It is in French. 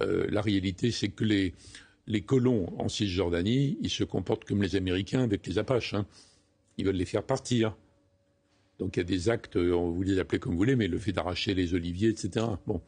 Euh, la réalité, c'est que les, colons en Cisjordanie, ils se comportent comme les Américains avec les Apaches. Hein. Ils veulent les faire partir. Donc il y a des actes, vous les appelez comme vous voulez, mais le fait d'arracher les oliviers, etc. Bon.